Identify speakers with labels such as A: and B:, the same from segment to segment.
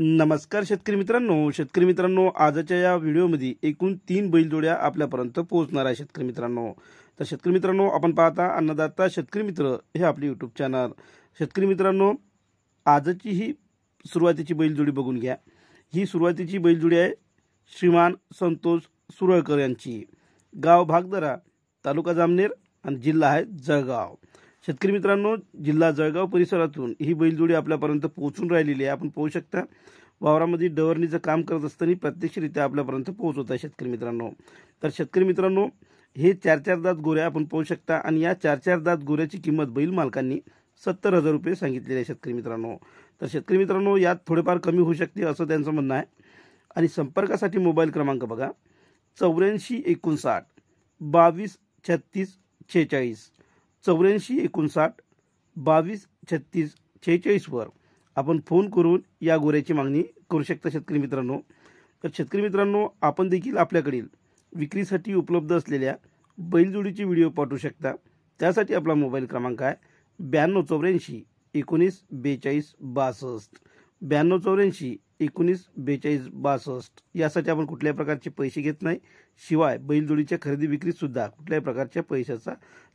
A: नमस्कार शेतकरी मित्रांनो शेतकरी मित्रांनो आजच्या या व्हिडिओमध्ये एकूण तीन बैलजोड्या आपल्यापर्यंत पोहोचणार आहे शेतकरी मित्रांनो तर शेतकरी मित्रांनो आपण पाहता अन्नदाता शेतकरी मित्र हे आपले यूट्यूब चॅनल शेतकरी मित्रांनो आजची ही सुरुवातीची बैलजोडी बघून घ्या ही सुरुवातीची बैलजोडी आहे श्रीमान संतोष सुरळकर यांची गाव भागदरा तालुका जामनेर आणि जिल्हा आहे जळगाव शेतकरी मित्रांनो जिल्हा जळगाव परिसरातून ही बैलजोडी आपल्यापर्यंत पोहोचून राहिलेली आहे आपण पाहू शकता वावरामध्ये डवरणीचं काम करत असताना प्रत्यक्षरित्या आपल्यापर्यंत पोहोचवत आहे शेतकरी मित्रांनो तर शेतकरी मित्रांनो हे चार चार दात गोऱ्या आपण पाहू शकता आणि या चार चार दात गोऱ्याची किंमत बैल मालकांनी सत्तर हजार रुपये सांगितलेली आहे शेतकरी मित्रांनो तर शेतकरी मित्रांनो यात थोडेफार कमी होऊ शकते असं त्यांचं म्हणणं आहे आणि संपर्कासाठी मोबाईल क्रमांक बघा चौऱ्याऐंशी एकोणसाठ बावीस छत्तीस छेचाळीस चौऱ्याऐंशी एकोणसाठ बावीस छत्तीस छेचाळीसवर आपण फोन करून या गोऱ्याची मागणी करू शकता शेतकरी मित्रांनो तर शेतकरी मित्रांनो आपण देखील आपल्याकडील विक्रीसाठी उपलब्ध असलेल्या बैलजोडीचे व्हिडिओ पाठवू शकता त्यासाठी आपला मोबाईल क्रमांक आहे ब्याण्णव चौऱ्याऐंशी एकोणीस बेचाळीस बासष्ट ब्याण्णव चौऱ्याऐंशी एकोणीस बेचाळीस बासष्ट यासाठी आपण कुठल्याही प्रकारचे पैसे घेत नाही शिवाय बैलजोडीच्या खरेदी विक्रीत सुद्धा कुठल्याही प्रकारच्या पैशाचा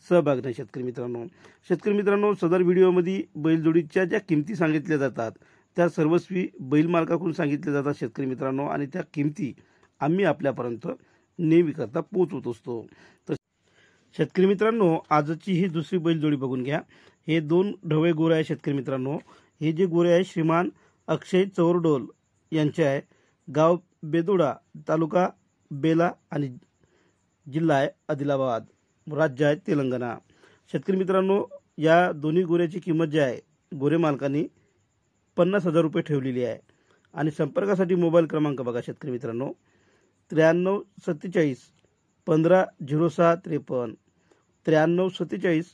A: सहभाग नाही शेतकरी मित्रांनो शेतकरी मित्रांनो सदर व्हिडिओमध्ये बैलजोडीच्या ज्या किमती सांगितल्या जातात त्या सर्वस्वी बैलमार्गाकडून सांगितल्या जातात शेतकरी मित्रांनो आणि त्या किमती आम्ही आपल्यापर्यंत नेहमीकरता पोचवत असतो तर शेतकरी मित्रांनो आजची ही दुसरी बैलजोडी बघून घ्या हे दोन ढवळे गोरे आहे शेतकरी मित्रांनो हे जे गोरे आहे श्रीमान अक्षय चौरडोल यांचे आहे गाव बेदुडा तालुका बेला आणि जिल्हा आहे आदिलाबाद राज्य आहे तेलंगणा शेतकरी मित्रांनो या दोन्ही गोऱ्याची किंमत जी आहे गोरे मालकांनी पन्नास हजार रुपये ठेवलेली आहे आणि संपर्कासाठी मोबाईल क्रमांक बघा शेतकरी मित्रांनो त्र्याण्णव सत्तेचाळीस पंधरा झिरो सहा त्रेपन्न त्र्याण्णव सत्तेचाळीस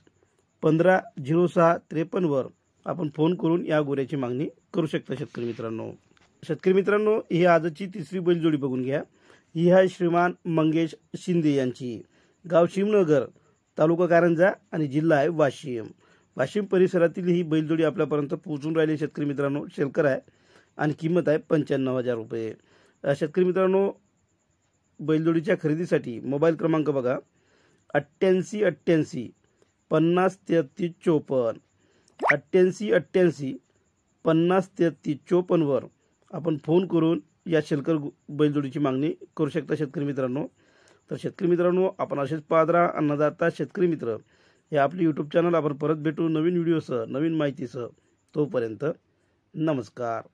A: पंधरा झिरो सहा त्रेपन्नवर आपण फोन करून या गोऱ्याची मागणी करू शकता शेतकरी मित्रांनो शेतकरी मित्रांनो ही आजची तिसरी बैलजोडी बघून घ्या ही आहे श्रीमान मंगेश शिंदे यांची गाव शिमनगर तालुका कारंजा आणि जिल्हा आहे वाशिम वाशिम परिसरातील ही बैलजोडी आपल्यापर्यंत पोहोचून राहिली शेतकरी मित्रांनो शेलकर आहे आणि किंमत आहे पंच्याण्णव हजार रुपये शेतकरी मित्रांनो बैलजोडीच्या खरेदीसाठी मोबाईल क्रमांक बघा अठ्ठ्याऐंशी अठ्ठ्याऐंशी पन्नास तेहत्तीस चोपन्न अठ्ठ्याऐंशी अठ्ठ्याऐंशी पन्नास तेहत्तीस चोपन्नवर आपण फोन करून या शेलकर बैलजोडीची मागणी करू शकता शेतकरी मित्रांनो तर शेतकरी मित्रांनो आपण असेच पादरा अन्नदाता शेतकरी मित्र हे आपले यूट्यूब चॅनल आपण परत भेटू नवीन व्हिडिओसह नवीन माहितीसह तोपर्यंत नमस्कार